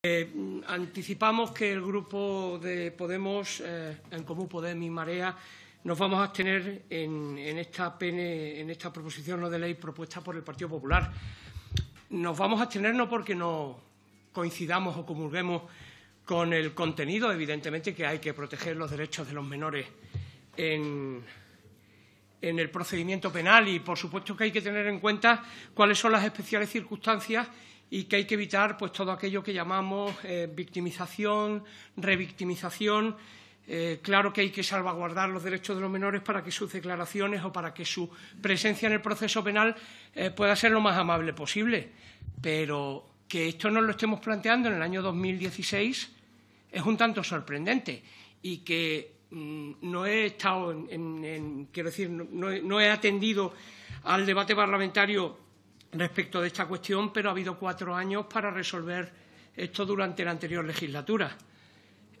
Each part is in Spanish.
Eh, anticipamos que el grupo de Podemos, eh, en Común Podemos y Marea, nos vamos a abstener en, esta proposición de ley propuesta por el Partido Popular. Nos vamos a abstener no porque no coincidamos o comulguemos con el contenido, evidentemente que hay que proteger los derechos de los menores en el procedimiento penal y, por supuesto, que hay que tener en cuenta cuáles son las especiales circunstancias y que hay que evitar pues todo aquello que llamamos eh, victimización, revictimización. Eh, claro que hay que salvaguardar los derechos de los menores para que sus declaraciones o para que su presencia en el proceso penal eh, pueda ser lo más amable posible. Pero que esto no lo estemos planteando en el año 2016 es un tanto sorprendente y que mm, no he estado, en, quiero decir, no he atendido al debate parlamentario respecto de esta cuestión, pero ha habido cuatro años para resolver esto durante la anterior legislatura.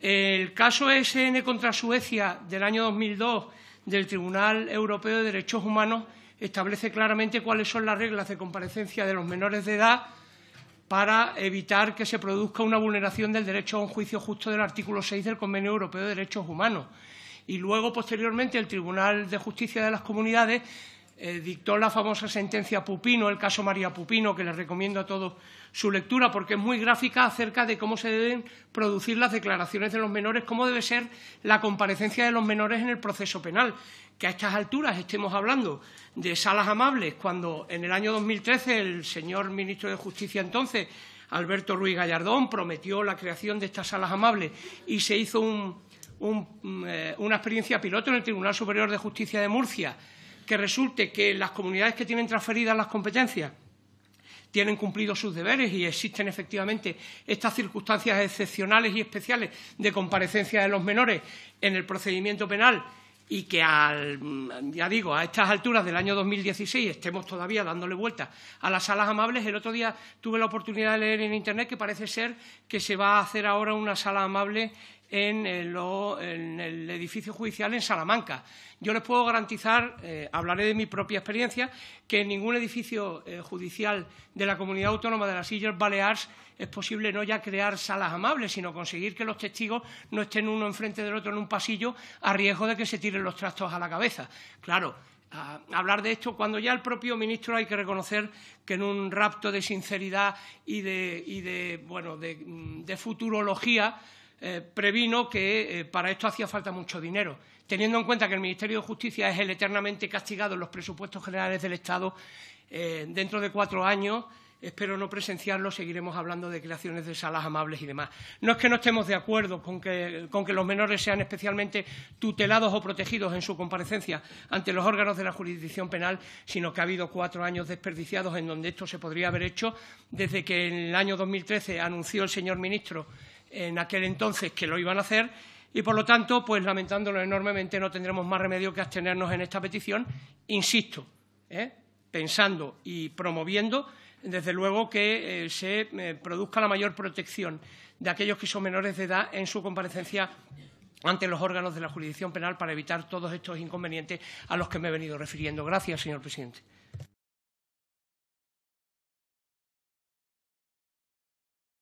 El caso S.N. contra Suecia del año 2002 del Tribunal Europeo de Derechos Humanos establece claramente cuáles son las reglas de comparecencia de los menores de edad para evitar que se produzca una vulneración del derecho a un juicio justo del artículo 6 del Convenio Europeo de Derechos Humanos. Y luego, posteriormente, el Tribunal de Justicia de las Comunidades eh, dictó la famosa sentencia Pupino, el caso María Pupino, que les recomiendo a todos su lectura, porque es muy gráfica acerca de cómo se deben producir las declaraciones de los menores, cómo debe ser la comparecencia de los menores en el proceso penal. Que a estas alturas estemos hablando de salas amables, cuando en el año 2013 el señor ministro de Justicia entonces, Alberto Ruiz Gallardón, prometió la creación de estas salas amables y se hizo eh, una experiencia piloto en el Tribunal Superior de Justicia de Murcia que resulte que las comunidades que tienen transferidas las competencias tienen cumplido sus deberes y existen efectivamente estas circunstancias excepcionales y especiales de comparecencia de los menores en el procedimiento penal y que, al, ya digo, a estas alturas del año 2016 estemos todavía dándole vuelta a las salas amables. El otro día tuve la oportunidad de leer en Internet que parece ser que se va a hacer ahora una sala amable en, el, edificio judicial en Salamanca. Yo les puedo garantizar, eh, hablaré de mi propia experiencia, que en ningún edificio eh, judicial de la comunidad autónoma de las Islas Baleares es posible no ya crear salas amables, sino conseguir que los testigos no estén uno enfrente del otro en un pasillo a riesgo de que se tiren los trastos a la cabeza. Claro, hablar de esto cuando ya el propio ministro hay que reconocer que en un rapto de sinceridad y bueno de mm, futurología eh, previno que eh, para esto hacía falta mucho dinero. Teniendo en cuenta que el Ministerio de Justicia es el eternamente castigado en los presupuestos generales del Estado, eh, dentro de cuatro años espero no presenciarlo, seguiremos hablando de creaciones de salas amables y demás. No es que no estemos de acuerdo con que, con que, los menores sean especialmente tutelados o protegidos en su comparecencia ante los órganos de la jurisdicción penal, sino que ha habido cuatro años desperdiciados en donde esto se podría haber hecho desde que en el año 2013 anunció el señor ministro en aquel entonces que lo iban a hacer y, por lo tanto, pues lamentándolo enormemente, no tendremos más remedio que abstenernos en esta petición, insisto, ¿eh? pensando y promoviendo, desde luego, que eh, se eh, produzca la mayor protección de aquellos que son menores de edad en su comparecencia ante los órganos de la jurisdicción penal para evitar todos estos inconvenientes a los que me he venido refiriendo. Gracias, señor presidente.